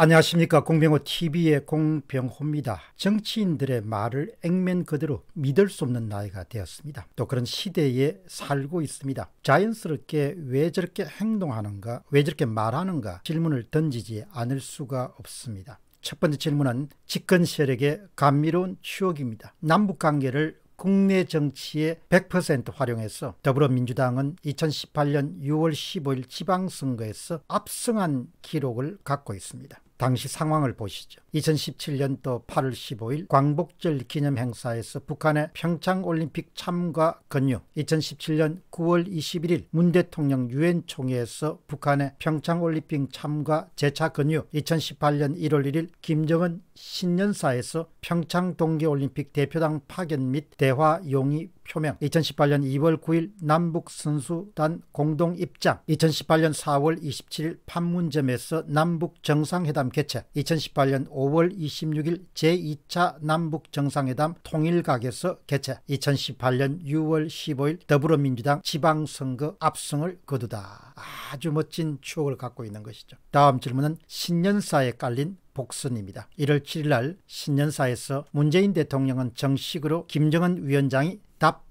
안녕하십니까 공병호 TV의 공병호입니다. 정치인들의 말을 액면 그대로 믿을 수 없는 나이가 되었습니다. 또 그런 시대에 살고 있습니다. 자연스럽게 왜 저렇게 행동하는가 왜 저렇게 말하는가 질문을 던지지 않을 수가 없습니다. 첫 번째 질문은 집권 세력의 감미로운 추억입니다. 남북관계를 국내 정치에 100% 활용해서 더불어민주당은 2018년 6월 15일 지방선거에서 압승한 기록을 갖고 있습니다. 당시 상황을 보시죠. 2017년도 8월 15일 광복절 기념 행사에서 북한의 평창올림픽 참가 권유 2017년 9월 21일 문 대통령 유엔 총회에서 북한의 평창올림픽 참가 재차 권유 2018년 1월 1일 김정은 신년사에서 평창 동계올림픽 대표당 파견 및 대화 용의 표명, 2018년 2월 9일 남북 선수단 공동 입장, 2018년 4월 27일 판문점에서 남북 정상회담 개최, 2018년 5월 26일 제2차 남북 정상회담 통일각에서 개최, 2018년 6월 15일 더불어민주당 지방선거 압승을 거두다. 아주 멋진 추억을 갖고 있는 것이죠. 다음 질문은 신년사에 깔린 복선입니다. 1월 7일 날 신년사에서 문재인 대통령은 정식으로 김정은 위원장이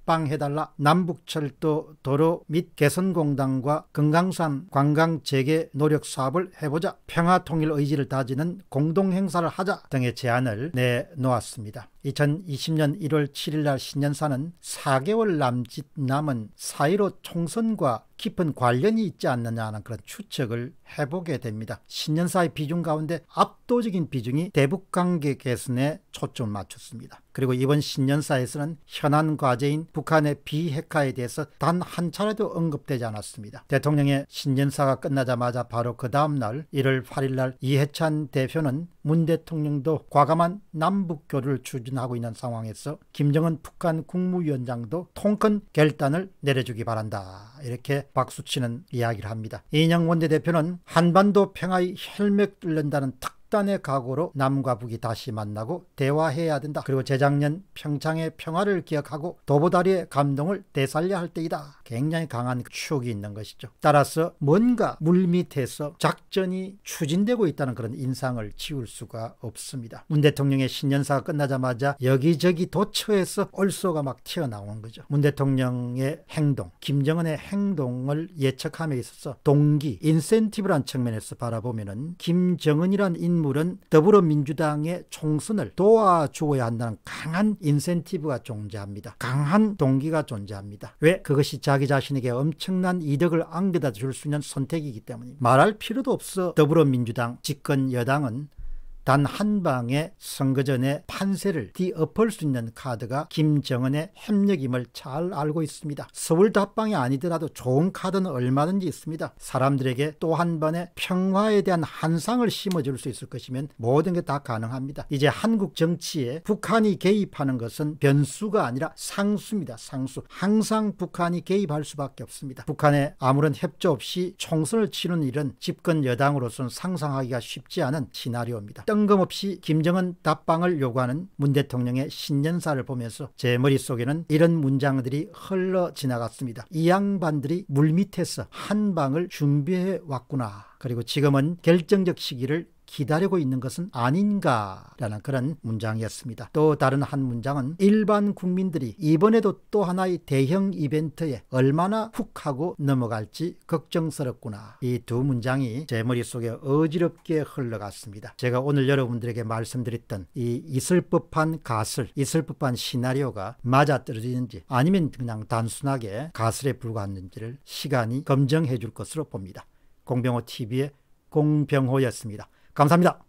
합방해달라 남북철도 도로 및 개선공단과 금강산 관광 재개 노력 사업을 해보자 평화통일 의지를 다지는 공동행사를 하자 등의 제안을 내놓았습니다. 2020년 1월 7일 날 신년사는 4개월 남짓 남은 사이로 총선과 깊은 관련이 있지 않느냐 하는 그런 추측을 해보게 됩니다. 신년사의 비중 가운데 압도적인 비중이 대북 관계 개선에 초점을 맞췄습니다. 그리고 이번 신년사에서는 현안 과제인 북한의 비핵화에 대해서 단 한 차례도 언급되지 않았습니다. 대통령의 신년사가 끝나자마자 바로 그 다음날 1월 8일 날 이해찬 대표는 문 대통령도 과감한 남북교를 추진하고 있는 상황에서 김정은 북한 국무위원장도 통 큰 결단을 내려주기 바란다. 이렇게 박수치는 이야기를 합니다. 이인영 원내대표는 한반도 평화의 혈맥 뚫는다는 특 결단의 각오로 남과 북이 다시 만나고 대화해야 된다. 그리고 재작년 평창의 평화를 기억하고 도보다리의 감동을 되살려할 때이다. 굉장히 강한 추억이 있는 것이죠. 따라서 뭔가 물밑에서 작전이 추진되고 있다는 그런 인상을 지울 수가 없습니다. 문 대통령의 신년사가 끝나자마자 여기저기 도처에서 얼소가 막튀어나온 거죠. 문 대통령의 행동, 김정은의 행동을 예측함에 있어서 동기, 인센티브란 측면에서 바라보면 은 김정은이란 인 인물은 더불어민주당의 총선을 도와주어야 한다는 강한 인센티브가 존재합니다. 강한 동기가 존재합니다. 왜? 그것이 자기 자신에게 엄청난 이득을 안겨다 줄 수 있는 선택이기 때문입니다. 말할 필요도 없어 더불어민주당 집권 여당은 단한 방에 선거전에 판세를 뒤엎을 수 있는 카드가 김정은의 협력임을 잘 알고 있습니다. 서울 답방이 아니더라도 좋은 카드는 얼마든지 있습니다. 사람들에게 또 한 번의 평화에 대한 한상을 심어줄 수 있을 것이면 모든 게 다 가능합니다. 이제 한국 정치에 북한이 개입하는 것은 변수가 아니라 상수입니다. 상수. 항상 북한이 개입할 수밖에 없습니다. 북한에 아무런 협조 없이 총선을 치는 일은 집권 여당으로서는 상상하기가 쉽지 않은 시나리오입니다. 뜬금없이 김정은 답방을 요구하는 문 대통령의 신년사를 보면서 제 머릿속에는 이런 문장들이 흘러 지나갔습니다. 이 양반들이 물밑에서 한 방을 준비해 왔구나. 그리고 지금은 결정적 시기를 기다리고 있는 것은 아닌가라는 그런 문장이었습니다. 또 다른 한 문장은 일반 국민들이 이번에도 또 하나의 대형 이벤트에 얼마나 훅 하고 넘어갈지 걱정스럽구나. 이 두 문장이 제 머릿속에 어지럽게 흘러갔습니다. 제가 오늘 여러분들에게 말씀드렸던 이 있을 법한 가설 있을 법한 시나리오가 맞아떨어지는지 아니면 그냥 단순하게 가설에 불과한지를 시간이 검증해 줄 것으로 봅니다. 공병호 TV의 공병호였습니다. 감사합니다.